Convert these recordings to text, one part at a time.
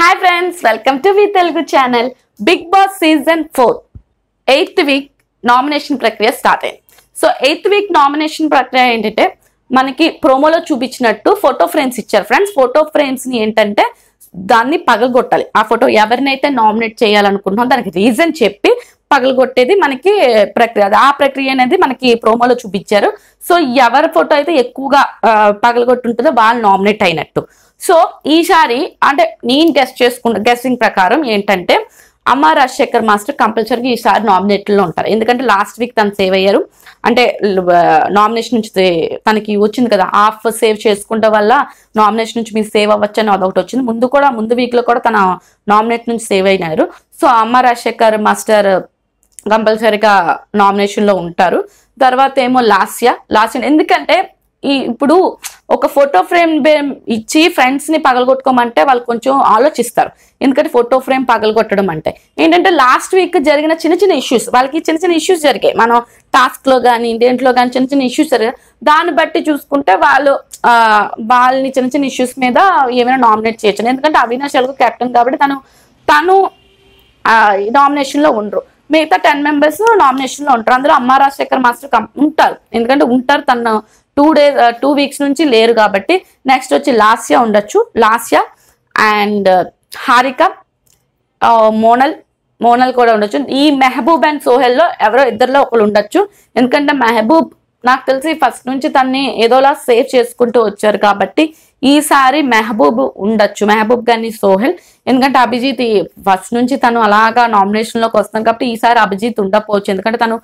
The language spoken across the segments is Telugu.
hi friends welcome to V Telugu channel Bigg Boss season four eighth week nomination ప్రక్రియ స్టార్ట్ అయింది సో ఎయిత్ వీక్ నామినేషన్ ప్రక్రియ ఏంటంటే మనకి ప్రోమోలో చూపించినట్టు ఫోటో ఫ్రేమ్స్ ఇచ్చారు ఫ్రెండ్స్ ఫోటో ఫ్రేమ్స్ని ఏంటంటే దాన్ని పగలగొట్టాలి ఆ ఫోటో ఎవరినైతే నామినేట్ చేయాలనుకుంటున్నాం దానికి రీజన్ చెప్పి పగలగొట్టేది మనకి ప్రక్రియ ఆ ప్రక్రియ అనేది మనకి ప్రోమోలో చూపించారు సో ఎవరి ఫోటో అయితే ఎక్కువగా పగలగొట్టుంటుందో వాళ్ళు నామినేట్ అయినట్టు సో ఈసారి అంటే నేను గెస్ట్ చేసుకున్న గెస్టింగ్ ప్రకారం ఏంటంటే అమ్మ రాజశేఖర్ మాస్టర్ కంపల్సరీగా ఈసారి నామినేట్లో ఉంటారు ఎందుకంటే లాస్ట్ వీక్ తను సేవ్ అయ్యారు అంటే నామినేషన్ నుంచి తనకి వచ్చింది కదా హాఫ్ సేవ్ చేసుకుంట వల్ల నామినేషన్ నుంచి మీరు సేవ్ అవ్వచ్చు అని అదొకటి వచ్చింది ముందు కూడా ముందు వీక్లో కూడా తన నామినేట్ నుంచి సేవ్ అయినారు సో అమ్మ రాజశేఖర్ మాస్టర్ కంపల్సరీగా నామినేషన్లో ఉంటారు తర్వాత ఏమో లాస్య లాస్య ఎందుకంటే ఈ ఇప్పుడు ఒక ఫోటో ఫ్రేమ్ ఇచ్చి ఫ్రెండ్స్ని పగలగొట్టుకోమంటే వాళ్ళు కొంచెం ఆలోచిస్తారు ఎందుకంటే ఫోటో ఫ్రేమ్ పగలగొట్టడం అంటే ఏంటంటే లాస్ట్ వీక్ జరిగిన చిన్న చిన్న ఇష్యూస్ వాళ్ళకి చిన్న చిన్న ఇష్యూస్ జరిగాయి మనం టాస్క్లో కానీ దేంట్లో కానీ చిన్న చిన్న ఇష్యూస్ జరిగాయి దాన్ని బట్టి చూసుకుంటే వాళ్ళు వాళ్ళని చిన్న చిన్న ఇష్యూస్ మీద ఏమైనా నామినేట్ చేయొచ్చు ఎందుకంటే అవినాష్ ఎలాగో కెప్టెన్ కాబట్టి తను తను నామినేషన్లో ఉండరు మిగతా టెన్ మెంబర్స్ నామినేషన్ లో ఉంటారు అందులో అమ్మా రాజశేఖర్ మాస్టర్ ఉంటారు ఎందుకంటే ఉంటారు తన టూ డేస్ టూ వీక్స్ నుంచి లేరు కాబట్టి నెక్స్ట్ వచ్చి లాస్యా ఉండొచ్చు లాస్యా అండ్ హారిక మోనల్ మోనల్ కూడా ఉండొచ్చు ఈ మెహబూబ్ అండ్ సోహెల్లో ఎవరో ఇద్దరులో ఒకరు ఉండొచ్చు ఎందుకంటే మెహబూబ్ నాకు తెలిసి ఫస్ట్ నుంచి తన్ని ఏదోలా సేవ్ చేసుకుంటూ వచ్చారు కాబట్టి ఈసారి మెహబూబ్ ఉండొచ్చు మెహబూబ్ గని సోహెల్ ఎందుకంటే అభిజిత్ ఫస్ట్ నుంచి తను అలాగా నామినేషన్లోకి వస్తాను కాబట్టి ఈసారి అభిజిత్ ఉండకపోవచ్చు ఎందుకంటే తను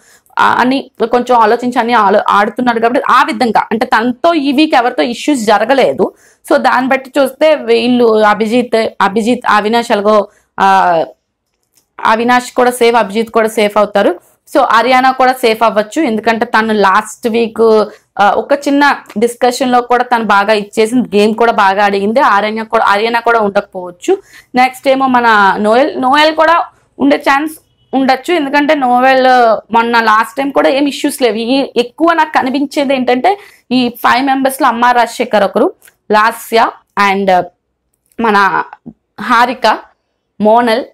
అని కొంచెం ఆలోచించి అని ఆడుతున్నాడు కాబట్టి ఆ విధంగా అంటే తనతో ఈ వీక్ ఎవరితో ఇష్యూస్ జరగలేదు సో దాన్ని బట్టి చూస్తే వీళ్ళు అభిజిత్ అభిజిత్ అవినాష్ ఎలాగో అవినాష్ కూడా సేఫ్ అభిజిత్ కూడా సేఫ్ అవుతారు సో అరియానా కూడా సేఫ్ అవ్వచ్చు ఎందుకంటే తను లాస్ట్ వీక్ ఒక చిన్న డిస్కషన్ లో కూడా తను బాగా ఇచ్చేసింది గేమ్ కూడా బాగా అడిగింది ఆరణ్య కూడా అరియానా కూడా ఉండకపోవచ్చు నెక్స్ట్ ఏమో మన నోయల్ నోయల్ కూడా ఉండే ఛాన్స్ ఉండొచ్చు ఎందుకంటే నోవెల్ మొన్న లాస్ట్ టైం కూడా ఏం ఇష్యూస్ లేవు ఈ ఎక్కువ నాకు కనిపించేది ఏంటంటే ఈ ఫైవ్ లో అమ్మ రాజశేఖర్ ఒకరు లాస్య అండ్ మన హారిక మోనల్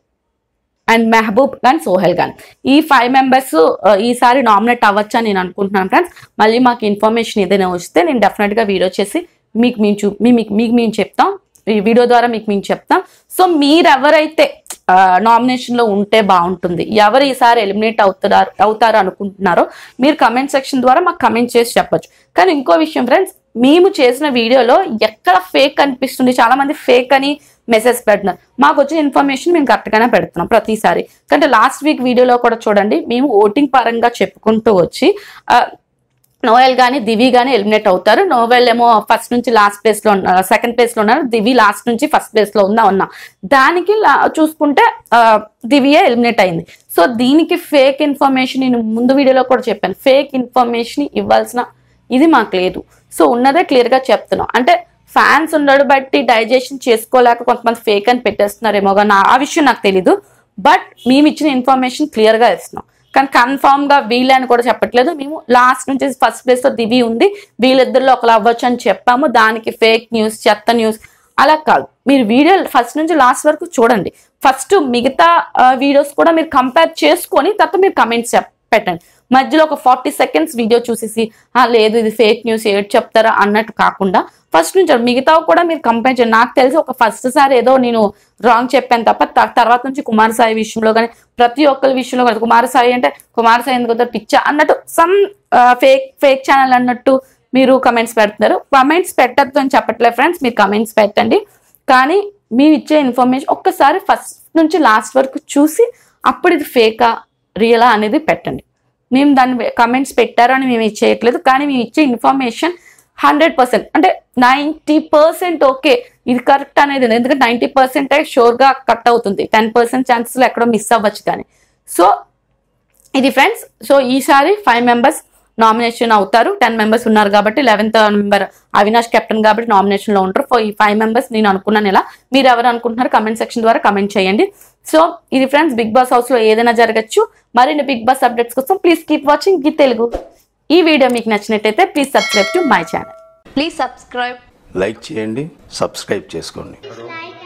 అండ్ మెహబూబ్ గాన్ సోహెల్ గాన్ ఈ ఫైవ్ మెంబర్స్ uh, ఈసారి నామినేట్ అవ్వచ్చు అని నేను అనుకుంటున్నాను ఫ్రెండ్స్ మళ్ళీ మాకు ఇన్ఫర్మేషన్ ఏదైనా వస్తే నేను డెఫినెట్గా వీడియో చేసి మీకు మేము చూ మీకు మేము చెప్తాం ఈ వీడియో ద్వారా మీకు మేము చెప్తాం సో మీరెవరైతే నామినేషన్లో uh, ఉంటే బాగుంటుంది ఎవరు ఈసారి ఎలిమినేట్ అవుతున్నారు అవుతారు అనుకుంటున్నారో మీరు కమెంట్ సెక్షన్ ద్వారా మాకు కమెంట్ చేసి చెప్పచ్చు కానీ ఇంకో విషయం ఫ్రెండ్స్ మేము చేసిన వీడియోలో ఎక్కడ ఫేక్ అనిపిస్తుంది చాలామంది ఫేక్ అని మెసేజ్ పెడుతున్నారు మాకు వచ్చిన ఇన్ఫర్మేషన్ మేము కరెక్ట్గానే పెడుతున్నాం ప్రతిసారి కంటే లాస్ట్ వీక్ వీడియోలో కూడా చూడండి మేము ఓటింగ్ పరంగా చెప్పుకుంటూ వచ్చి నోవెల్ కానీ దివి కానీ ఎలిమినేట్ అవుతారు నోవెల్ ఏమో ఫస్ట్ నుంచి లాస్ట్ ప్లేస్లో ఉన్నారు సెకండ్ ప్లేస్లో ఉన్నారు దివి లాస్ట్ నుంచి ఫస్ట్ ప్లేస్లో ఉందా ఉన్నా దానికి చూసుకుంటే దివియే ఎలిమినేట్ అయింది సో దీనికి ఫేక్ ఇన్ఫర్మేషన్ నేను ముందు వీడియోలో కూడా చెప్పాను ఫేక్ ఇన్ఫర్మేషన్ ఇవ్వాల్సిన ఇది మాకు లేదు సో ఉన్నదే క్లియర్గా చెప్తున్నాం అంటే ఫ్యాన్స్ ఉన్నాడు బట్టి డైజెషన్ చేసుకోలేక కొంతమంది ఫేక్ అని పెట్టేస్తున్నారేమో కానీ ఆ విషయం నాకు తెలీదు బట్ మేము ఇచ్చిన ఇన్ఫర్మేషన్ క్లియర్గా ఇస్తున్నాం కానీ కన్ఫామ్గా వీళ్ళని కూడా చెప్పట్లేదు మేము లాస్ట్ నుంచి ఫస్ట్ ప్లేస్లో దివి ఉంది వీళ్ళిద్దరిలో ఒకరు అవ్వచ్చు అని చెప్పాము దానికి ఫేక్ న్యూస్ చెత్త న్యూస్ అలా కాదు మీరు వీడియో ఫస్ట్ నుంచి లాస్ట్ వరకు చూడండి ఫస్ట్ మిగతా వీడియోస్ కూడా మీరు కంపేర్ చేసుకొని తర్వాత మీరు కమెంట్స్ పెట్టండి మధ్యలో ఒక ఫార్టీ సెకండ్స్ వీడియో చూసేసి లేదు ఇది ఫేక్ న్యూస్ ఏడు చెప్తారా అన్నట్టు కాకుండా ఫస్ట్ నుంచి మిగతావి కూడా మీరు కంపెనీ చేయండి నాకు తెలిసి ఒక ఫస్ట్ సారి ఏదో నేను రాంగ్ చెప్పాను తప్ప తర్వాత నుంచి కుమారసాయి విషయంలో కానీ ప్రతి ఒక్కరి విషయంలో కానీ కుమారసాయి అంటే కుమారసాయి ఎందుకు పిచ్చా అన్నట్టు సమ్ ఫేక్ ఫేక్ ఛానల్ అన్నట్టు మీరు కమెంట్స్ పెడుతున్నారు కమెంట్స్ పెట్టద్దు అని చెప్పట్లేదు ఫ్రెండ్స్ మీరు కమెంట్స్ పెట్టండి కానీ మీరు ఇచ్చే ఇన్ఫర్మేషన్ ఒక్కసారి ఫస్ట్ నుంచి లాస్ట్ వరకు చూసి అప్పుడు ఇది ఫేకా రియలా అనేది పెట్టండి మేము దాన్ని కమెంట్స్ పెట్టారని మేము ఇచ్చేయట్లేదు కానీ మేము ఇచ్చే ఇన్ఫర్మేషన్ హండ్రెడ్ పర్సెంట్ అంటే నైంటీ పర్సెంట్ ఓకే ఇది కరెక్ట్ అనేది ఎందుకంటే నైంటీ పర్సెంట్ గా కట్ అవుతుంది టెన్ పర్సెంట్ ఛాన్సెస్ ఎక్కడో మిస్ అవ్వచ్చు కానీ సో ఇది ఫ్రెండ్స్ సో ఈసారి ఫైవ్ మెంబర్స్ నామినేషన్ అవుతారు టెన్ మెంబర్స్ ఉన్నారు కాబట్టి లెవెన్త్ మెంబర్ అవినాష్ కెప్టెన్ కాబట్టి నామినేషన్లో ఉంటారు ఈ ఫైవ్ మెంబర్స్ నేను అనుకున్నాను ఇలా మీరు ఎవరు అనుకుంటున్నారు కమెంట్ సెక్షన్ ద్వారా కమెంట్ చేయండి సో ఇది ఫ్రెండ్స్ బిగ్ బాస్ హౌస్లో ఏదైనా జరగచ్చు మరిన్ని బిగ్ బాస్ అప్డేట్స్ కోసం please keep watching G Telugu ఈ వీడియో మీకు నచ్చినట్టయితే please subscribe to my channel please subscribe like చేయండి సబ్స్క్రైబ్ చేసుకోండి